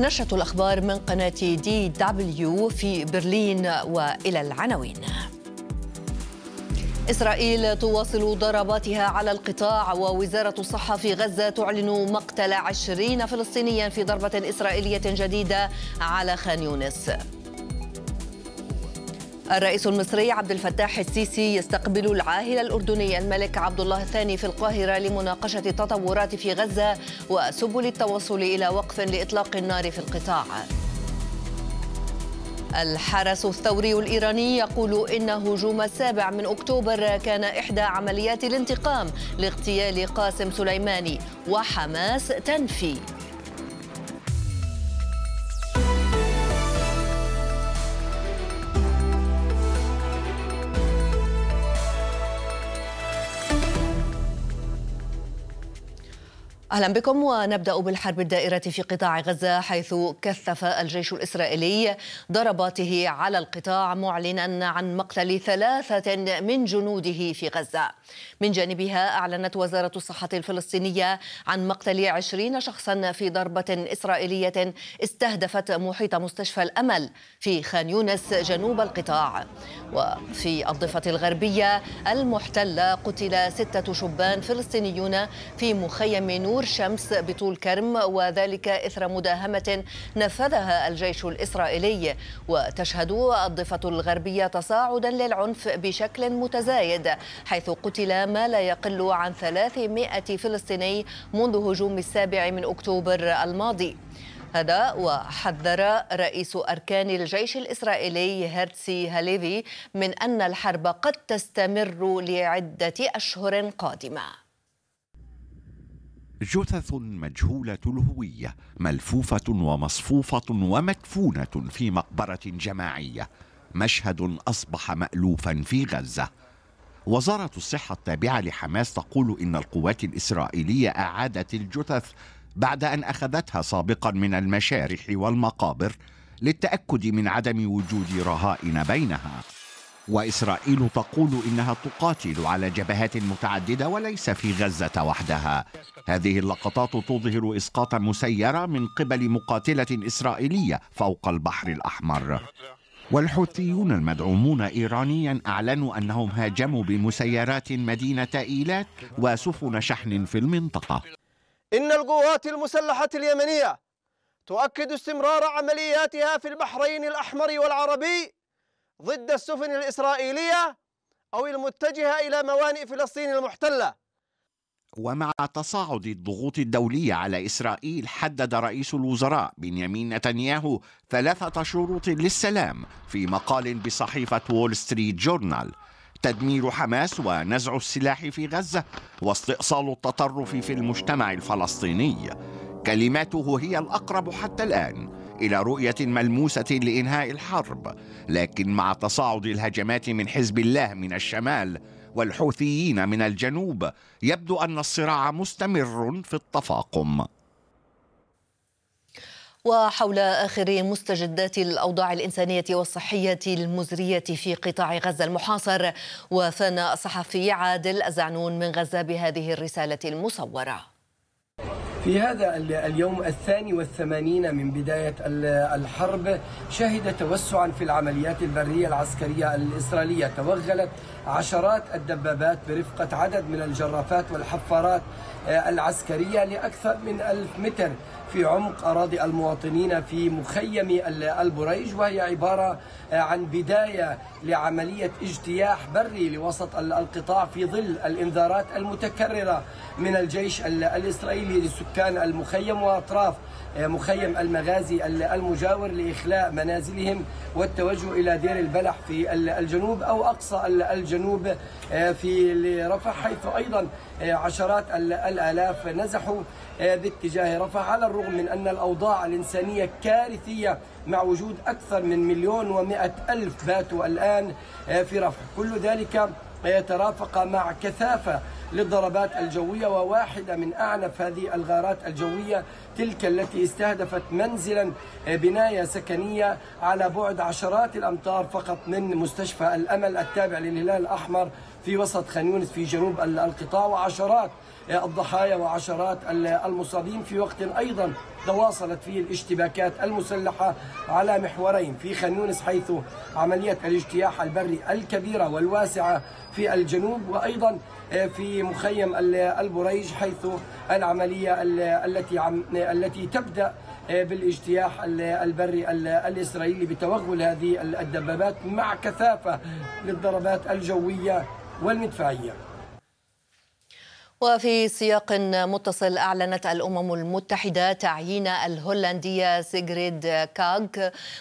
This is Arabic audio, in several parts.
نشرة الأخبار من قناة دي دبليو في برلين وإلى العناوين إسرائيل تواصل ضرباتها على القطاع ووزارة الصحة في غزة تعلن مقتل عشرين فلسطينيا في ضربة إسرائيلية جديدة على خان يونس الرئيس المصري عبد الفتاح السيسي يستقبل العاهل الأردني الملك عبد الله الثاني في القاهرة لمناقشة التطورات في غزة وسبل التوصل إلى وقف لإطلاق النار في القطاع الحرس الثوري الإيراني يقول إن هجوم السابع من أكتوبر كان إحدى عمليات الانتقام لاغتيال قاسم سليماني وحماس تنفي أهلا بكم ونبدأ بالحرب الدائرة في قطاع غزة حيث كثف الجيش الإسرائيلي ضرباته على القطاع معلنا عن مقتل ثلاثة من جنوده في غزة من جانبها أعلنت وزارة الصحة الفلسطينية عن مقتل عشرين شخصا في ضربة إسرائيلية استهدفت محيط مستشفى الأمل في خان يونس جنوب القطاع وفي الضفة الغربية المحتلة قتل ستة شبان فلسطينيون في مخيم نور نور شمس بطول كرم وذلك إثر مداهمة نفذها الجيش الإسرائيلي وتشهد الضفة الغربية تصاعدا للعنف بشكل متزايد حيث قتل ما لا يقل عن 300 فلسطيني منذ هجوم السابع من أكتوبر الماضي هذا وحذر رئيس أركان الجيش الإسرائيلي هيرتسي هاليفي من أن الحرب قد تستمر لعدة أشهر قادمة جثث مجهولة الهوية ملفوفة ومصفوفة ومدفونة في مقبرة جماعية مشهد أصبح مألوفا في غزة وزارة الصحة التابعة لحماس تقول إن القوات الإسرائيلية أعادت الجثث بعد أن أخذتها سابقا من المشارح والمقابر للتأكد من عدم وجود رهائن بينها وإسرائيل تقول إنها تقاتل على جبهات متعددة وليس في غزة وحدها هذه اللقطات تظهر إسقاط مسيرة من قبل مقاتلة إسرائيلية فوق البحر الأحمر والحوثيون المدعومون إيرانيا أعلنوا أنهم هاجموا بمسيرات مدينة إيلات وسفن شحن في المنطقة إن القوات المسلحة اليمنية تؤكد استمرار عملياتها في البحرين الأحمر والعربي ضد السفن الإسرائيلية أو المتجهة إلى موانئ فلسطين المحتلة ومع تصاعد الضغوط الدولية على إسرائيل حدد رئيس الوزراء بنيامين نتنياهو ثلاثة شروط للسلام في مقال بصحيفة وول ستريت جورنال تدمير حماس ونزع السلاح في غزة واستئصال التطرف في المجتمع الفلسطيني كلماته هي الأقرب حتى الآن الى رؤيه ملموسه لانهاء الحرب لكن مع تصاعد الهجمات من حزب الله من الشمال والحوثيين من الجنوب يبدو ان الصراع مستمر في التفاقم وحول آخر مستجدات الأوضاع الإنسانية والصحية المزرية في قطاع غزة المحاصر وفان الصحفي عادل الزعنون من غزة بهذه الرسالة المصورة في هذا اليوم الثاني والثمانين من بداية الحرب شهد توسعا في العمليات البرية العسكرية الإسرائيلية توغلت عشرات الدبابات برفقة عدد من الجرافات والحفارات آه، العسكرية لأكثر من ألف متر في عمق أراضي المواطنين في مخيم البريج وهي عبارة آه، عن بداية لعملية اجتياح بري لوسط القطاع في ظل الإنذارات المتكررة من الجيش الإسرائيلي لسكان المخيم وأطراف آه، مخيم المغازي المجاور لإخلاء منازلهم والتوجه إلى دير البلح في الجنوب أو أقصى الجنوب الجنوب آه، في رفح حيث أيضا آه، عشرات الآلاف نزحوا آه، باتجاه رفح على الرغم من أن الأوضاع الإنسانية كارثية مع وجود أكثر من مليون ومائة ألف باتوا الآن في رفح كل ذلك يترافق مع كثافة للضربات الجوية وواحدة من أعنف هذه الغارات الجوية تلك التي استهدفت منزلا آه، بناية سكنية على بعد عشرات الأمتار فقط من مستشفى الأمل التابع للهلال الأحمر في وسط خان يونس في جنوب القطاع وعشرات الضحايا وعشرات المصابين في وقت أيضا تواصلت فيه الاشتباكات المسلحة على محورين في خان يونس حيث عملية الاجتياح البري الكبيرة والواسعة في الجنوب وأيضا آه، في مخيم البريج حيث العملية التي التي تبدأ آه، بالاجتياح البري الإسرائيلي بتوغل هذه الدبابات مع كثافة للضربات الجوية والمدفعية وفي سياق متصل أعلنت الأمم المتحدة تعيين الهولندية سيغريد كاغ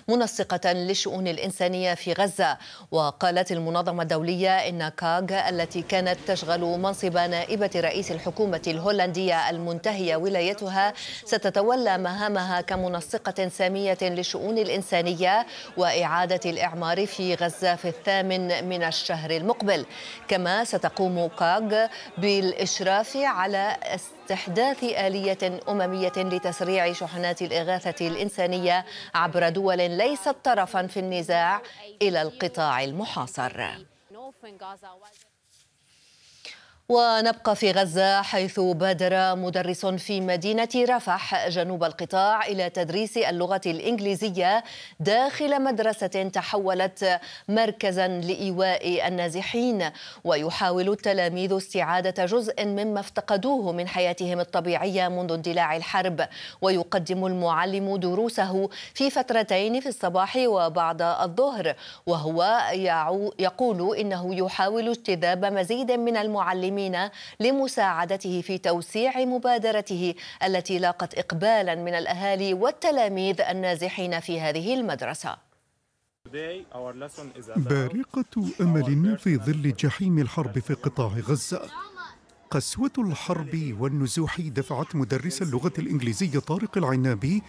منسقة للشؤون الإنسانية في غزة وقالت المنظمة الدولية إن كاغ التي كانت تشغل منصب نائبة رئيس الحكومة الهولندية المنتهية ولايتها ستتولى مهامها كمنسقة سامية للشؤون الإنسانية وإعادة الإعمار في غزة في الثامن من الشهر المقبل كما ستقوم كاغ بالإشراف الاشراف على استحداث آلية أممية لتسريع شحنات الإغاثة الإنسانية عبر دول ليست طرفا في النزاع إلى القطاع المحاصر. ونبقى في غزة حيث بادر مدرس في مدينة رفح جنوب القطاع إلى تدريس اللغة الإنجليزية داخل مدرسة تحولت مركزا لإيواء النازحين ويحاول التلاميذ استعادة جزء مما افتقدوه من حياتهم الطبيعية منذ اندلاع الحرب ويقدم المعلم دروسه في فترتين في الصباح وبعد الظهر وهو يقول إنه يحاول اجتذاب مزيد من المعلمين المساهمين لمساعدته في توسيع مبادرته التي لاقت إقبالا من الأهالي والتلاميذ النازحين في هذه المدرسة بارقة أمل في ظل جحيم الحرب في قطاع غزة قسوة الحرب والنزوح دفعت مدرس اللغة الإنجليزية طارق العنابي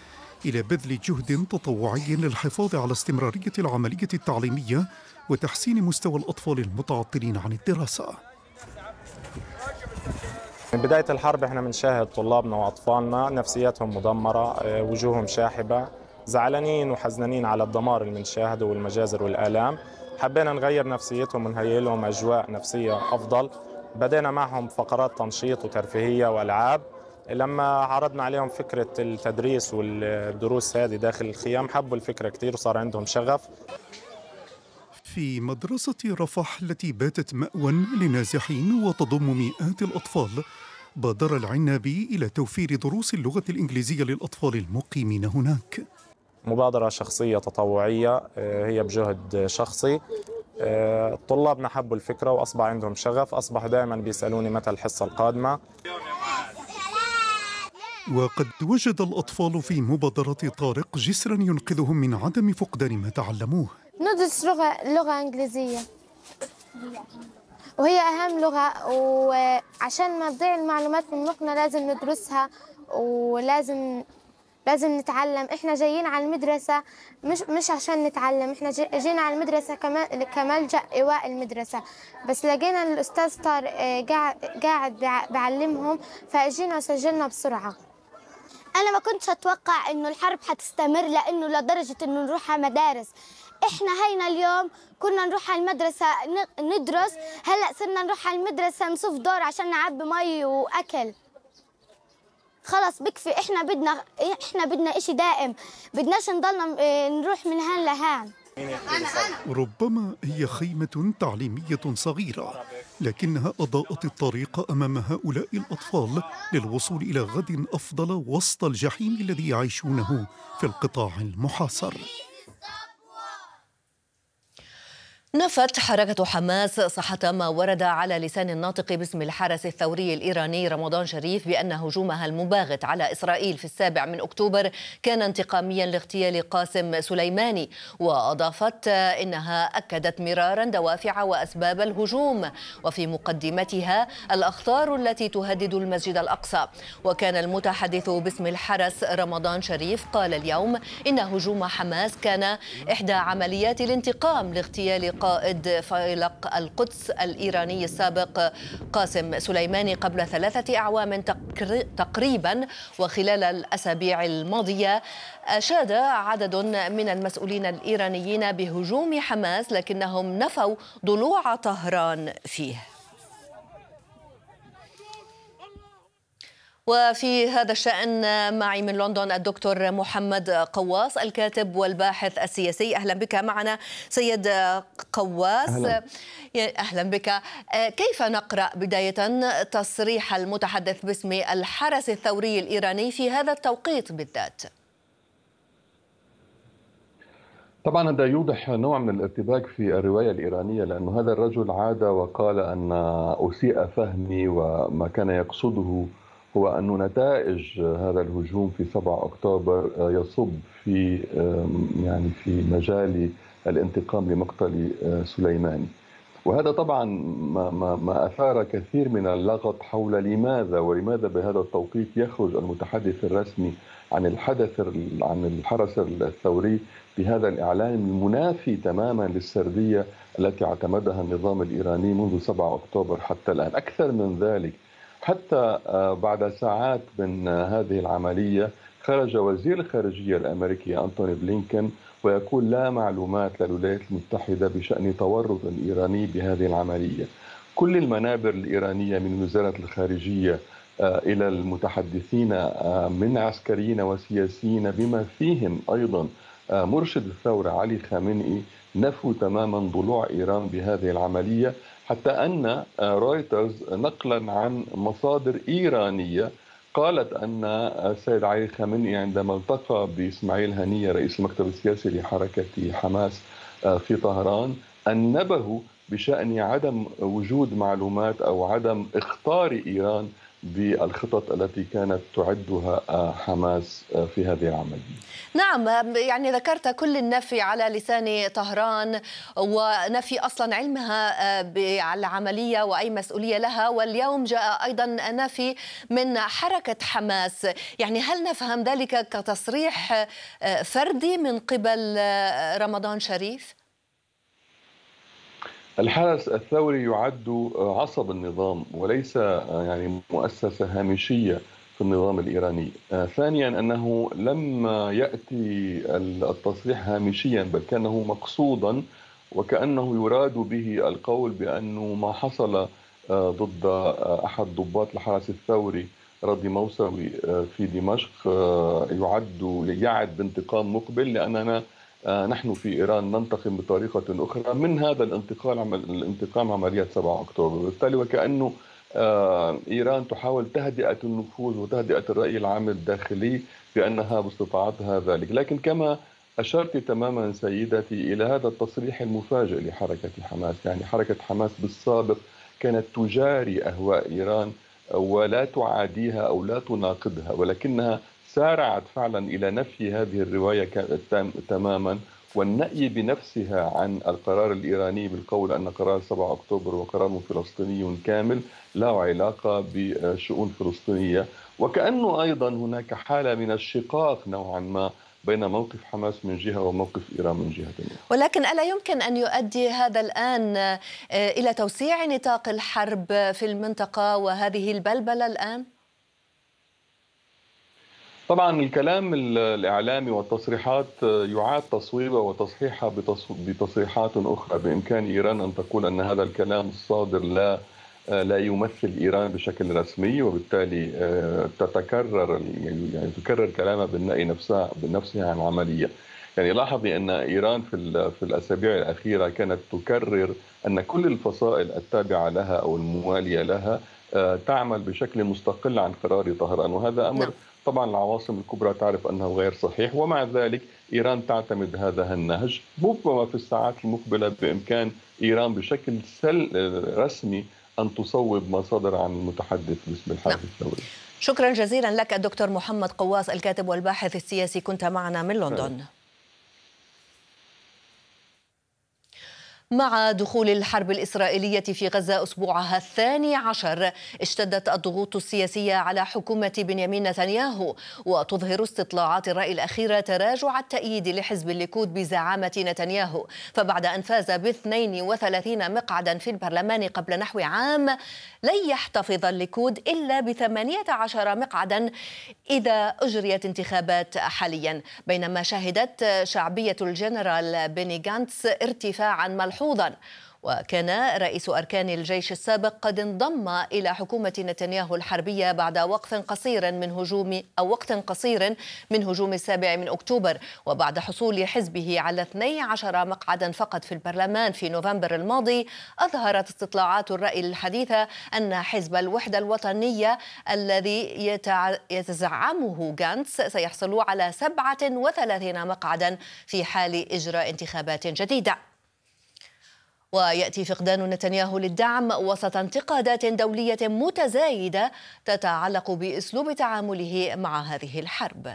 إلى بذل جهد تطوعي للحفاظ على استمرارية العملية التعليمية وتحسين مستوى الأطفال المتعطلين عن الدراسة من بداية الحرب احنا بنشاهد طلابنا وأطفالنا نفسياتهم مدمرة آه، وجوههم شاحبة زعلانين وحزنانين على الدمار اللي بنشاهده والمجازر والآلام حبينا نغير نفسيتهم ونهيئ لهم أجواء نفسية أفضل بدينا معهم فقرات تنشيط وترفيهية وألعاب لما عرضنا عليهم فكرة التدريس والدروس هذه داخل الخيام حبوا الفكرة كتير وصار عندهم شغف في مدرسة رفح التي باتت مأوى لنازحين وتضم مئات الأطفال بادر العنابي إلى توفير دروس اللغة الإنجليزية للأطفال المقيمين هناك مبادرة شخصية تطوعية آه، هي بجهد شخصي آه، طلابنا حبوا الفكرة وأصبح عندهم شغف أصبح دائما بيسألوني متى الحصة القادمة وقد وجد الأطفال في مبادرة طارق جسرا ينقذهم من عدم فقدان ما تعلموه ندرس لغة لغة إنجليزية وهي أهم لغة وعشان ما تضيع المعلومات من مخنا لازم ندرسها ولازم لازم نتعلم احنا جايين على المدرسة مش مش عشان نتعلم احنا جينا على المدرسة كمال كملجأ إيواء المدرسة بس لقينا الأستاذ طار آه، قاعد بعلمهم فأجينا وسجلنا بسرعة أنا ما كنتش أتوقع إنه الحرب حتستمر لأنه لدرجة إنه نروح على مدارس احنا هينا اليوم كنا نروح على المدرسه ندرس هلا صرنا نروح على المدرسه نصف دور عشان نعبي مي واكل خلص بكفي احنا بدنا احنا بدنا شيء دائم بدناش نضلنا آه، نروح من هان لهان ربما هي خيمة تعليمية صغيرة لكنها أضاءت الطريق أمام هؤلاء الأطفال للوصول إلى غد أفضل وسط الجحيم الذي يعيشونه في القطاع المحاصر نفت حركة حماس صحة ما ورد على لسان الناطق باسم الحرس الثوري الإيراني رمضان شريف بأن هجومها المباغت على إسرائيل في السابع من أكتوبر كان انتقاميا لاغتيال قاسم سليماني وأضافت إنها أكدت مرارا دوافع وأسباب الهجوم وفي مقدمتها الأخطار التي تهدد المسجد الأقصى وكان المتحدث باسم الحرس رمضان شريف قال اليوم إن هجوم حماس كان إحدى عمليات الانتقام لاغتيال قائد فيلق القدس الإيراني السابق قاسم سليماني قبل ثلاثة أعوام تقريبا وخلال الأسابيع الماضية أشاد عدد من المسؤولين الإيرانيين بهجوم حماس لكنهم نفوا ضلوع طهران فيه وفي هذا الشأن معي من لندن الدكتور محمد قواس الكاتب والباحث السياسي أهلا بك معنا سيد قواس أهلا, أهلا بك آه، كيف نقرأ بداية تصريح المتحدث باسم الحرس الثوري الإيراني في هذا التوقيت بالذات؟ طبعا هذا يوضح نوع من الارتباك في الرواية الإيرانية لأن هذا الرجل عاد وقال أن أسيء فهمي وما كان يقصده هو أن نتائج هذا الهجوم في 7 أكتوبر آه، يصب في يعني في مجال الانتقام لمقتل آه، سليماني وهذا طبعا ما, ما, ما أثار كثير من اللغط حول لماذا ولماذا بهذا التوقيت يخرج المتحدث الرسمي عن الحدث عن الحرس الثوري بهذا الإعلان المنافي تماما للسردية التي اعتمدها النظام الإيراني منذ 7 أكتوبر حتى الآن أكثر من ذلك حتى آه، بعد ساعات من آه، هذه العملية خرج وزير الخارجية الأمريكي أنتوني بلينكن ويقول لا معلومات للولايات المتحدة بشأن تورط إيراني بهذه العملية كل المنابر الإيرانية من وزارة الخارجية آه، إلى المتحدثين من عسكريين وسياسيين بما فيهم أيضا مرشد الثورة علي خامنئي نفوا تماما ضلوع إيران بهذه العملية حتى أن رويترز آه، نقلا عن مصادر إيرانية قالت أن آه، السيد علي خامنئي عندما التقى بإسماعيل هنية رئيس المكتب السياسي لحركة حماس آه، في طهران أنبه بشأن عدم وجود معلومات أو عدم إخطار إيران بالخطط التي كانت تعدها آه، حماس آه، في هذه العملية نعم آه، يعني ذكرت كل النفي على لسان طهران ونفي أصلا علمها على العملية وأي مسؤولية لها واليوم جاء أيضا نفي من حركة حماس يعني هل نفهم ذلك كتصريح فردي من قبل رمضان شريف؟ الحرس الثوري يعد عصب النظام وليس آه، يعني مؤسسة هامشية في النظام الإيراني آه، ثانيا أنه لم يأتي التصريح هامشيا بل كانه مقصودا وكأنه يراد به القول بأنه ما حصل آه، ضد أحد ضباط الحرس الثوري رضي موسوي في دمشق يعد يعد بانتقام مقبل لأننا آه، نحن في ايران ننتقم بطريقه اخرى من هذا الانتقال الانتقام عمليه 7 اكتوبر، وبالتالي وكانه آه، ايران تحاول تهدئه النفوذ وتهدئه الراي العام الداخلي بانها باستطاعتها ذلك، لكن كما أشرت تماما سيدتي إلى هذا التصريح المفاجئ لحركة حماس يعني حركة حماس بالسابق كانت تجاري أهواء إيران ولا تعاديها أو لا تناقضها ولكنها سارعت فعلا الى نفي هذه الروايه تماما والنأي بنفسها عن القرار الإيراني بالقول أن قرار 7 أكتوبر هو قرار فلسطيني كامل لا علاقة بشؤون فلسطينية وكأنه أيضا هناك حالة من الشقاق نوعا ما بين موقف حماس من جهة وموقف إيران من جهة أخرى ولكن ألا يمكن أن يؤدي هذا الآن آه، إلى توسيع نطاق الحرب في المنطقة وهذه البلبلة الآن؟ طبعا الكلام الاعلامي والتصريحات آه، يعاد تصويبها وتصحيحها بتصريحات اخرى بامكان ايران ان تقول ان هذا الكلام الصادر لا آه، لا يمثل ايران بشكل رسمي وبالتالي آه، تتكرر يعني تكرر كلامها بالنأي نفسها بنفسها عن العمليه. يعني لاحظي ان ايران في في الاسابيع الاخيره كانت تكرر ان كل الفصائل التابعه لها او المواليه لها تعمل بشكل مستقل عن قرار طهران وهذا امر نعم. طبعا العواصم الكبرى تعرف انه غير صحيح ومع ذلك ايران تعتمد هذا النهج ربما في الساعات المقبله بامكان ايران بشكل سل رسمي ان تصوب ما صدر عن المتحدث باسم الحرب نعم. الثوري شكرا جزيلا لك الدكتور محمد قواس الكاتب والباحث السياسي كنت معنا من لندن مع دخول الحرب الإسرائيلية في غزة أسبوعها الثاني عشر اشتدت الضغوط السياسية على حكومة بنيامين نتنياهو وتظهر استطلاعات الرأي الأخيرة تراجع التأييد لحزب الليكود بزعامة نتنياهو فبعد أن فاز ب 32 مقعدا في البرلمان قبل نحو عام لن يحتفظ الليكود إلا ب 18 مقعدا إذا أجريت انتخابات حاليا بينما شهدت شعبية الجنرال بيني جانتس ارتفاعا ملحوظا ملحوظا وكان رئيس أركان الجيش السابق قد انضم إلى حكومة نتنياهو الحربية بعد وقت قصير من هجوم أو وقت قصير من هجوم السابع من أكتوبر وبعد حصول حزبه على 12 مقعدا فقط في البرلمان في نوفمبر الماضي أظهرت استطلاعات الرأي الحديثة أن حزب الوحدة الوطنية الذي يتزعمه غانتس سيحصل على 37 مقعدا في حال إجراء انتخابات جديدة وياتي فقدان نتنياهو للدعم وسط انتقادات دوليه متزايده تتعلق باسلوب تعامله مع هذه الحرب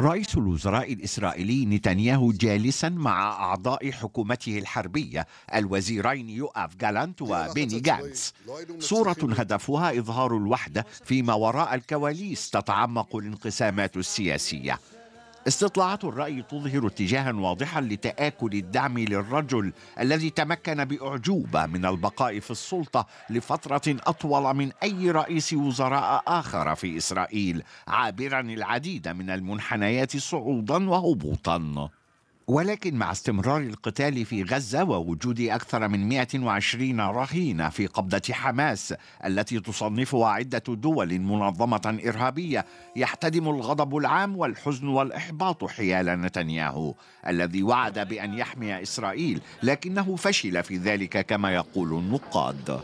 رئيس الوزراء الإسرائيلي نتنياهو جالسا مع أعضاء حكومته الحربية الوزيرين يؤاف جالانت وبيني جانس صورة هدفها إظهار الوحدة فيما وراء الكواليس تتعمق الانقسامات السياسية استطلاعات الرأي تظهر اتجاها واضحا لتآكل الدعم للرجل الذي تمكن بأعجوبة من البقاء في السلطة لفترة أطول من أي رئيس وزراء آخر في إسرائيل عابرا العديد من المنحنيات صعودا وهبوطا ولكن مع استمرار القتال في غزة ووجود أكثر من 120 رهينة في قبضة حماس التي تصنفها عدة دول منظمة إرهابية يحتدم الغضب العام والحزن والإحباط حيال نتنياهو الذي وعد بأن يحمي إسرائيل لكنه فشل في ذلك كما يقول النقاد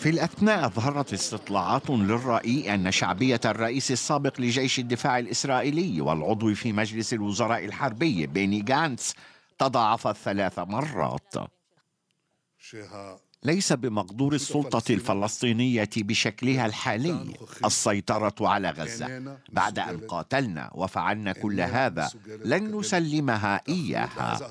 في الأثناء أظهرت استطلاعات للرأي أن شعبية الرئيس السابق لجيش الدفاع الإسرائيلي والعضو في مجلس الوزراء الحربي بيني جانتس تضاعفت ثلاث مرات ليس بمقدور السلطة الفلسطينية بشكلها الحالي السيطرة على غزة بعد أن قاتلنا وفعلنا كل هذا لن نسلمها إياها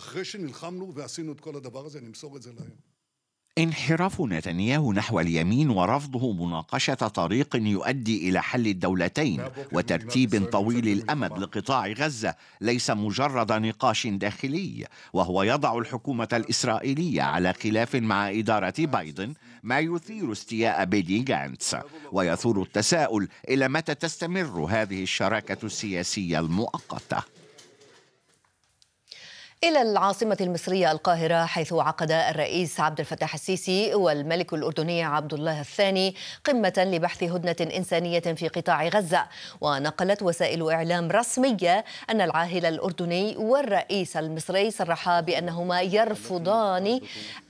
انحراف نتنياهو نحو اليمين ورفضه مناقشة طريق يؤدي إلى حل الدولتين وترتيب طويل الأمد لقطاع غزة ليس مجرد نقاش داخلي وهو يضع الحكومة الإسرائيلية على خلاف مع إدارة بايدن ما يثير استياء بيدي جانتس ويثور التساؤل إلى متى تستمر هذه الشراكة السياسية المؤقتة إلى العاصمة المصرية القاهرة حيث عقد الرئيس عبد الفتاح السيسي والملك الأردني عبد الله الثاني قمة لبحث هدنة إنسانية في قطاع غزة ونقلت وسائل إعلام رسمية أن العاهل الأردني والرئيس المصري صرحا بأنهما يرفضان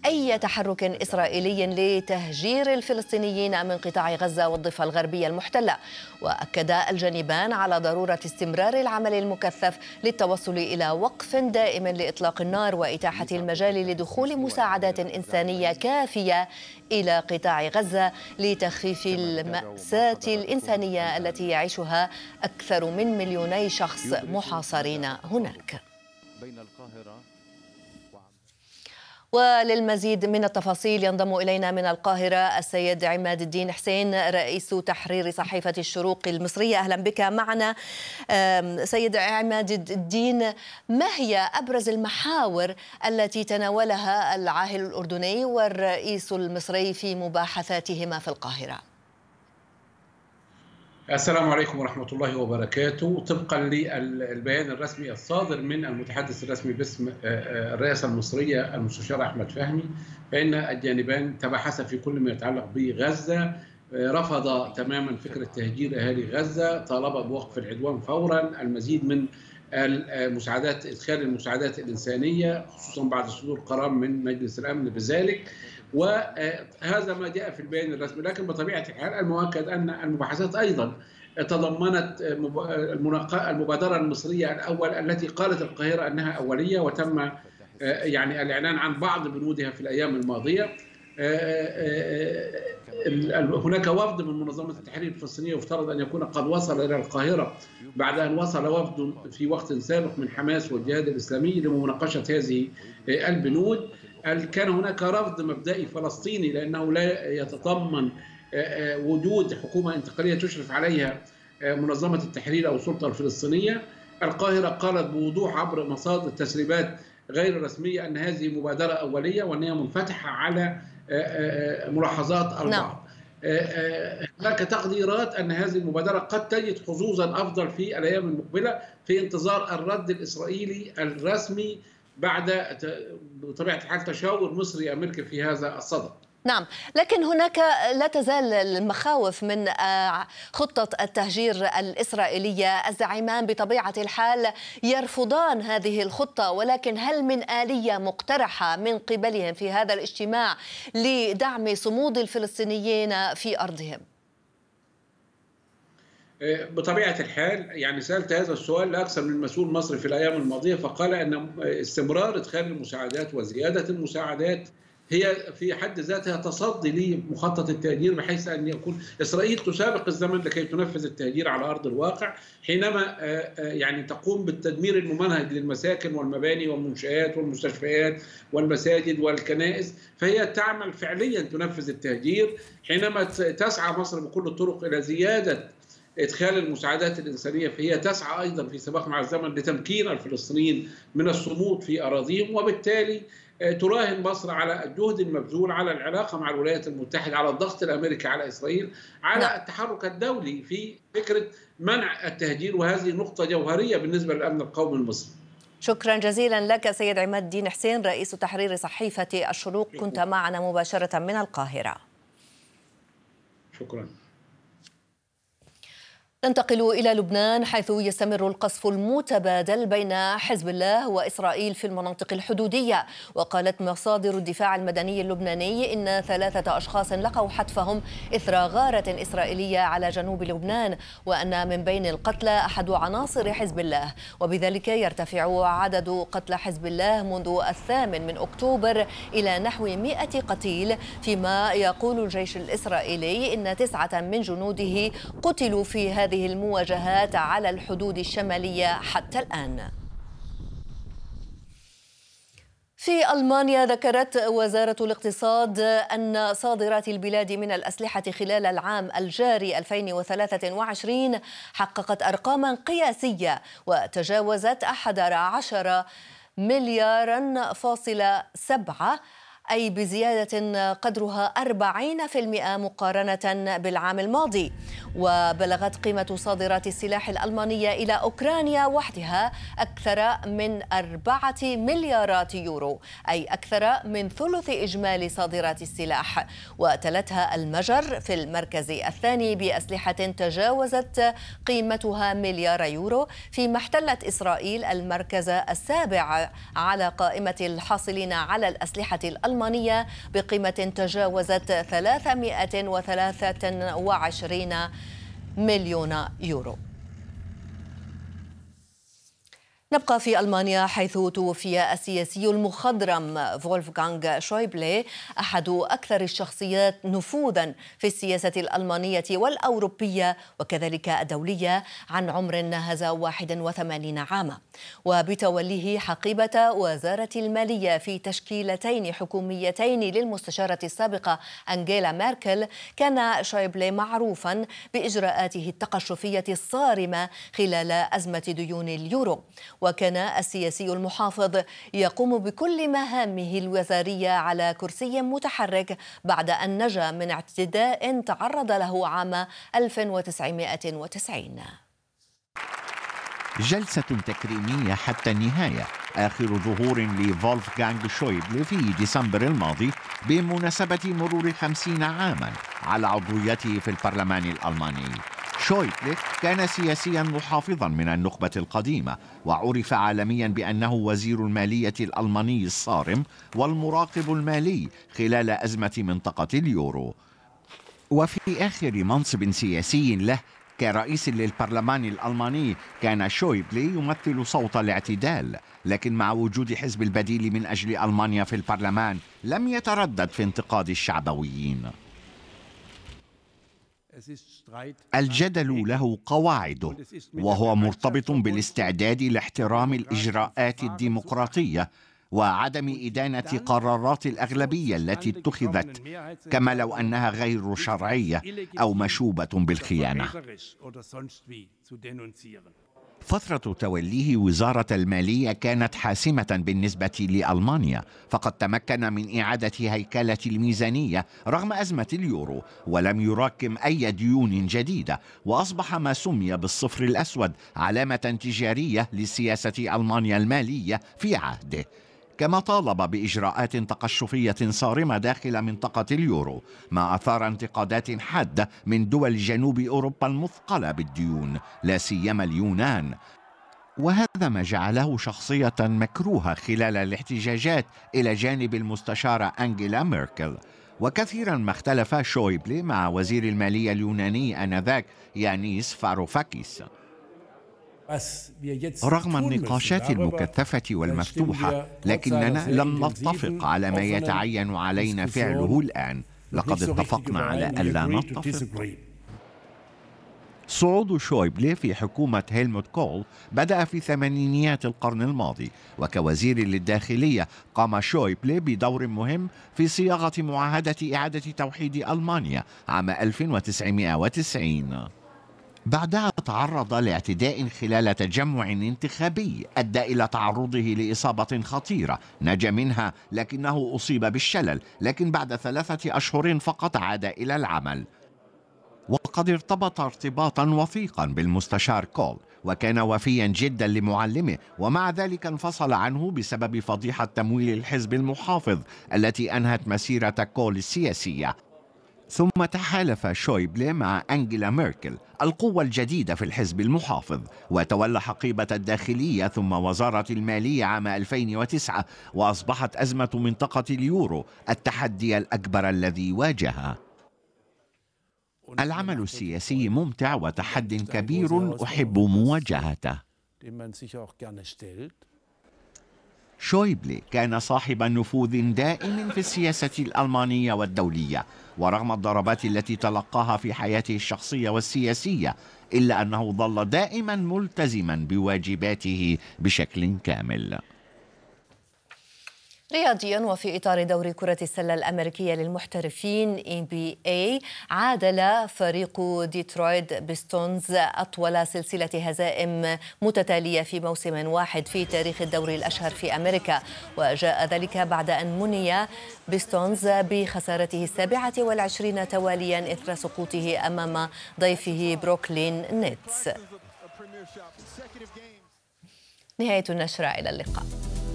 أي تحرك إسرائيلي لتهجير الفلسطينيين من قطاع غزة والضفة الغربية المحتلة وأكد الجانبان على ضرورة استمرار العمل المكثف للتوصل إلى وقف دائم لإطلاق النار وإتاحة المجال لدخول مساعدات إنسانية كافية إلى قطاع غزة لتخفيف المأساة الإنسانية التي يعيشها أكثر من مليوني شخص محاصرين هناك بين القاهرة وللمزيد من التفاصيل ينضم إلينا من القاهرة السيد عماد الدين حسين رئيس تحرير صحيفة الشروق المصرية أهلا بك معنا سيد عماد الدين ما هي أبرز المحاور التي تناولها العاهل الأردني والرئيس المصري في مباحثاتهما في القاهرة؟ السلام عليكم ورحمة الله وبركاته طبقا للبيان الرسمي الصادر من المتحدث الرسمي باسم آه، آه، الرئاسة المصرية المستشار أحمد فهمي فإن الجانبان تبحث في كل ما يتعلق بغزة آه، رفض تماما فكرة تهجير أهالي غزة طالب بوقف العدوان فورا المزيد من المساعدات إدخال المساعدات الإنسانية خصوصا بعد صدور قرار من مجلس الأمن بذلك وهذا ما جاء في البيان الرسمي لكن بطبيعه الحال المؤكد ان المباحثات ايضا تضمنت المبادره المصريه الاول التي قالت القاهره انها اوليه وتم آه، يعني الإعلان عن بعض بنودها في الأيام الماضية آه، آه، هناك وفد من منظمة التحرير الفلسطينية يفترض أن يكون قد وصل إلى القاهرة بعد أن وصل وفد في وقت سابق من حماس والجهاد الإسلامي لمناقشة هذه البنود كان هناك رفض مبدئي فلسطيني لأنه لا يتضمن آه، آه، وجود حكومة انتقالية تشرف عليها آه، منظمة التحرير أو السلطة الفلسطينية القاهرة قالت بوضوح عبر مصادر تسريبات غير رسميه أن هذه مبادرة أولية وأن هي منفتحة على ملاحظات البعض نعم. هناك تقديرات أن هذه المبادرة قد تجد حظوظا أفضل في الأيام المقبلة في انتظار الرد الإسرائيلي الرسمي بعد بطبيعه الحال تشاور مصري امريكي في هذا الصدد. نعم لكن هناك لا تزال المخاوف من آه، خطة التهجير الإسرائيلية الزعيمان بطبيعة الحال يرفضان هذه الخطة ولكن هل من آلية مقترحة من قبلهم في هذا الاجتماع لدعم صمود الفلسطينيين في أرضهم؟ آه، بطبيعه الحال يعني سالت هذا السؤال لاكثر من مسؤول مصري في الايام الماضيه فقال ان استمرار ادخال المساعدات وزياده المساعدات هي في حد ذاتها تصدي لمخطط التهجير بحيث ان يكون اسرائيل تسابق الزمن لكي تنفذ التهجير على ارض الواقع حينما آه، آه، يعني تقوم بالتدمير الممنهج للمساكن والمباني والمنشات والمستشفيات والمساجد والكنائس فهي تعمل فعليا تنفذ التهجير حينما تسعى مصر بكل الطرق الى زياده إدخال المساعدات الإنسانية فهي تسعى أيضا في سباق مع الزمن لتمكين الفلسطينيين من الصمود في أراضيهم وبالتالي آه، تراهن مصر على الجهد المبذول على العلاقه مع الولايات المتحده على الضغط الامريكي على اسرائيل على نعم. التحرك الدولي في فكره منع التهجير وهذه نقطه جوهريه بالنسبه للامن القومي المصري. شكرا جزيلا لك سيد عماد الدين حسين رئيس تحرير صحيفه الشروق كنت معنا مباشره من القاهره. شكرا. ننتقل إلى لبنان حيث يستمر القصف المتبادل بين حزب الله وإسرائيل في المناطق الحدودية وقالت مصادر الدفاع المدني اللبناني إن ثلاثة أشخاص لقوا حتفهم إثر غارة إسرائيلية على جنوب لبنان وأن من بين القتلى أحد عناصر حزب الله وبذلك يرتفع عدد قتلى حزب الله منذ الثامن من أكتوبر إلى نحو 100 قتيل فيما يقول الجيش الإسرائيلي إن تسعة من جنوده قتلوا في هذا هذه المواجهات على الحدود الشمالية حتى الآن في ألمانيا ذكرت وزارة الاقتصاد أن صادرات البلاد من الأسلحة خلال العام الجاري 2023 حققت أرقاما قياسية وتجاوزت 11 مليارا فاصلة سبعة أي بزيادة قدرها 40% مقارنة بالعام الماضي وبلغت قيمة صادرات السلاح الألمانية إلى أوكرانيا وحدها أكثر من 4 مليارات يورو أي أكثر من ثلث إجمالي صادرات السلاح وتلتها المجر في المركز الثاني بأسلحة تجاوزت قيمتها مليار يورو فيما احتلت إسرائيل المركز السابع على قائمة الحاصلين على الأسلحة الألمانية الألمانية بقيمة تجاوزت 323 مليون يورو نبقى في ألمانيا حيث توفي السياسي المخضرم فولفغانغ شويبلي أحد أكثر الشخصيات نفوذا في السياسة الألمانية والأوروبية وكذلك الدولية عن عمر ناهز 81 عاما وبتوليه حقيبة وزارة المالية في تشكيلتين حكوميتين للمستشارة السابقة أنجيلا ميركل كان شويبلي معروفا بإجراءاته التقشفية الصارمة خلال أزمة ديون اليورو وكان السياسي المحافظ يقوم بكل مهامه الوزارية على كرسي متحرك بعد أن نجا من اعتداء تعرض له عام 1990 جلسة تكريمية حتى النهاية آخر ظهور لفولفغانغ شويبل في ديسمبر الماضي بمناسبة مرور خمسين عاما على عضويته في البرلمان الألماني شويبلي كان سياسيا محافظا من النخبة القديمة وعرف عالميا بأنه وزير المالية الألماني الصارم والمراقب المالي خلال أزمة منطقة اليورو وفي آخر منصب سياسي له كرئيس للبرلمان الألماني كان شويبلي يمثل صوت الاعتدال لكن مع وجود حزب البديل من أجل ألمانيا في البرلمان لم يتردد في انتقاد الشعبويين الجدل له قواعده وهو مرتبط بالاستعداد لاحترام الاجراءات الديمقراطيه وعدم إدانة قرارات الأغلبية التي اتخذت كما لو أنها غير شرعية أو مشوبة بالخيانة. فترة توليه وزارة المالية كانت حاسمة بالنسبة لألمانيا فقد تمكن من إعادة هيكلة الميزانية رغم أزمة اليورو ولم يراكم أي ديون جديدة وأصبح ما سمي بالصفر الأسود علامة تجارية لسياسة ألمانيا المالية في عهده كما طالب باجراءات تقشفيه صارمه داخل منطقه اليورو ما اثار انتقادات حاده من دول جنوب اوروبا المثقله بالديون لا سيما اليونان وهذا ما جعله شخصيه مكروهه خلال الاحتجاجات الى جانب المستشاره انجيلا ميركل وكثيرا ما اختلف شويبلي مع وزير الماليه اليوناني انذاك يانيس فاروفاكيس رغم النقاشات المكثفة والمفتوحة لكننا لم نتفق على ما يتعين علينا فعله الآن لقد اتفقنا على ألا نتفق صعود شويبلي في حكومة هيلموت كول بدأ في ثمانينيات القرن الماضي وكوزير للداخلية قام شويبلي بدور مهم في صياغة معاهدة إعادة توحيد ألمانيا عام 1990 بعدها تعرض لاعتداء خلال تجمع انتخابي أدى إلى تعرضه لإصابة خطيرة نجا منها لكنه أصيب بالشلل لكن بعد ثلاثة أشهر فقط عاد إلى العمل وقد ارتبط ارتباطا وثيقا بالمستشار كول وكان وفيا جدا لمعلمه ومع ذلك انفصل عنه بسبب فضيحة تمويل الحزب المحافظ التي أنهت مسيرة كول السياسية ثم تحالف شويبلي مع أنجيلا ميركل القوة الجديدة في الحزب المحافظ وتولى حقيبة الداخلية ثم وزارة المالية عام 2009 وأصبحت أزمة منطقة اليورو التحدي الأكبر الذي واجهها العمل السياسي ممتع وتحد كبير أحب مواجهته شويبلي كان صاحب نفوذ دائم في السياسة الألمانية والدولية ورغم الضربات التي تلقاها في حياته الشخصية والسياسية إلا أنه ظل دائما ملتزما بواجباته بشكل كامل رياضيا وفي إطار دوري كرة السلة الأمريكية للمحترفين بي e اي عادل فريق ديترويت بيستونز أطول سلسلة هزائم متتالية في موسم واحد في تاريخ الدوري الأشهر في أمريكا وجاء ذلك بعد أن مني بيستونز بخسارته السابعة والعشرين تواليا إثر سقوطه أمام ضيفه بروكلين نيتس نهاية النشرة إلى اللقاء